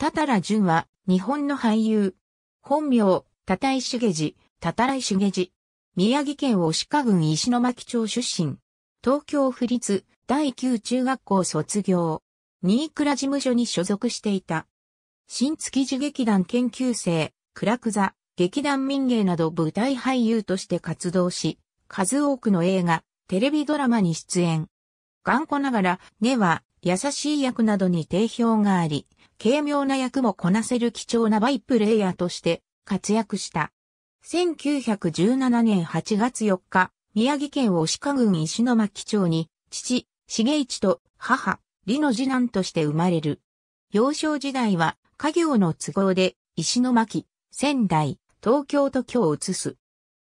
たたら淳は、日本の俳優。本名、た井茂次、たたらい茂次。宮城県押鹿郡石巻町出身。東京府立第9中学校卒業。新倉事務所に所属していた。新築地劇団研究生、ラク座、劇団民芸など舞台俳優として活動し、数多くの映画、テレビドラマに出演。頑固ながら、根は優しい役などに定評があり、軽妙な役もこなせる貴重なバイプレイヤーとして活躍した。1917年8月4日、宮城県押鹿郡石巻町に、父、重市と母、李の次男として生まれる。幼少時代は、家業の都合で、石巻、仙台、東京と京を移す。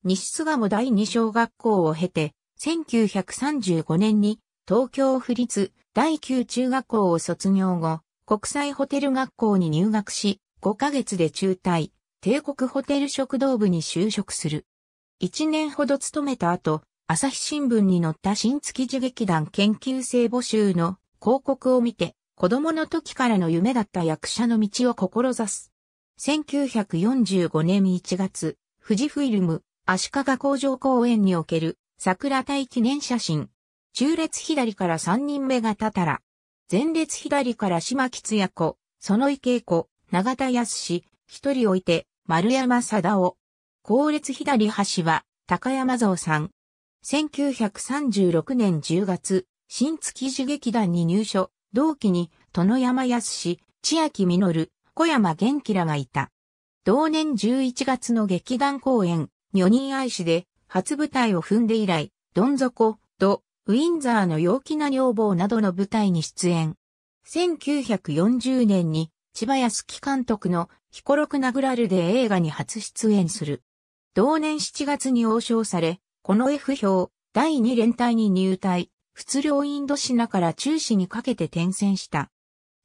西菅も第二小学校を経て、1935年に東京府立第九中学校を卒業後、国際ホテル学校に入学し、5ヶ月で中退、帝国ホテル食堂部に就職する。1年ほど勤めた後、朝日新聞に載った新築地劇団研究生募集の広告を見て、子供の時からの夢だった役者の道を志す。1945年1月、富士フィルム、足利工場公園における桜大記念写真。中列左から3人目がたたら、前列左から島吉也子、園井恵子、永田康一人置いて、丸山貞夫。後列左端は、高山蔵さん。1936年10月、新築地劇団に入所、同期に、殿山康千秋実、小山元気らがいた。同年11月の劇団公演、女人愛しで、初舞台を踏んで以来、どん底、ウィンザーの陽気な女房などの舞台に出演。1940年に千葉康樹監督のヒコロクナグラルで映画に初出演する。同年7月に王将され、この F 表、第2連隊に入隊、仏領インドシナから中止にかけて転戦した。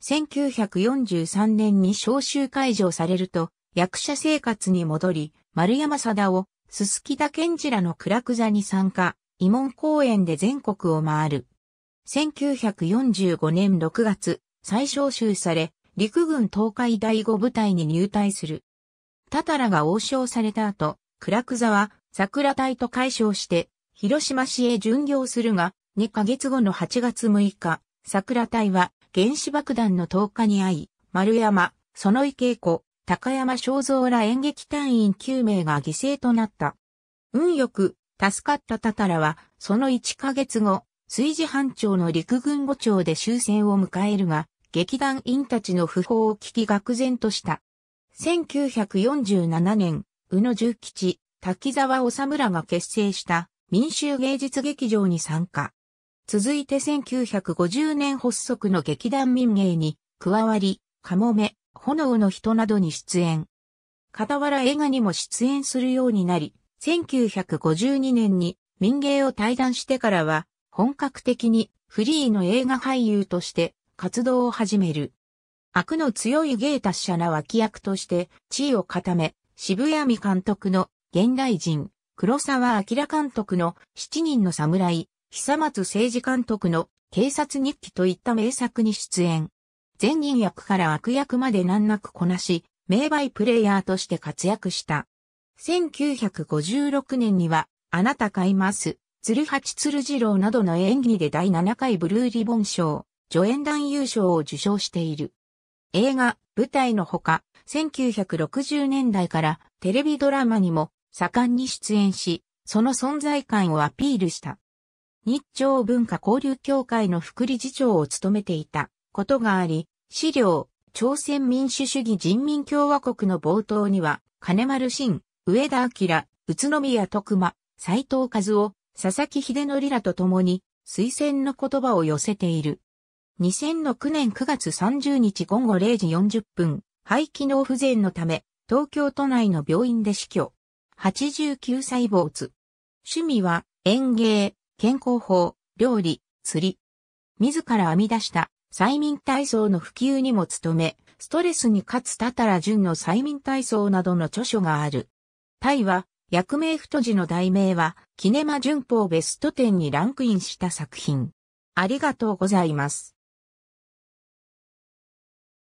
1943年に召集解除されると、役者生活に戻り、丸山貞夫、鈴木田だ賢治らのラク座に参加、慰問公演で全国を回る。1945年6月、再招集され、陸軍東海第5部隊に入隊する。タタラが応召された後、ラク座は桜隊と解消して、広島市へ巡業するが、2ヶ月後の8月6日、桜隊は原子爆弾の投下に遭い、丸山、園井恵子、高山正造ら演劇隊員9名が犠牲となった。運よく、助かったタタラは、その1ヶ月後、炊事班長の陸軍五長で終戦を迎えるが、劇団員たちの訃報を聞き愕然とした。1947年、宇野重吉、滝沢治らが結成した民衆芸術劇場に参加。続いて1950年発足の劇団民芸に加わり、かもめ、炎の人などに出演。傍ら映画にも出演するようになり、1952年に民芸を退団してからは、本格的にフリーの映画俳優として活動を始める。悪の強い芸達者な脇役として地位を固め、渋谷美監督の現代人、黒沢明監督の七人の侍、久松政治監督の警察日記といった名作に出演。前人役から悪役まで難なくこなし、名バイプレイヤーとして活躍した。1956年には、あなた買います、鶴八鶴次郎などの演技で第7回ブルーリボン賞、助演団優勝を受賞している。映画、舞台のほか、1960年代からテレビドラマにも盛んに出演し、その存在感をアピールした。日朝文化交流協会の副理事長を務めていたことがあり、資料、朝鮮民主主義人民共和国の冒頭には、金丸信、上田明、宇都宮徳馬、斎藤和夫、佐々木秀則らと共に、推薦の言葉を寄せている。2 0 0 9年9月30日午後0時40分、肺機能不全のため、東京都内の病院で死去。89歳没。趣味は、園芸、健康法、料理、釣り。自ら編み出した催眠体操の普及にも努め、ストレスに勝つたたら順の催眠体操などの著書がある。タイは、役名太字の題名は、キネマ旬報ベスト10にランクインした作品。ありがとうございます。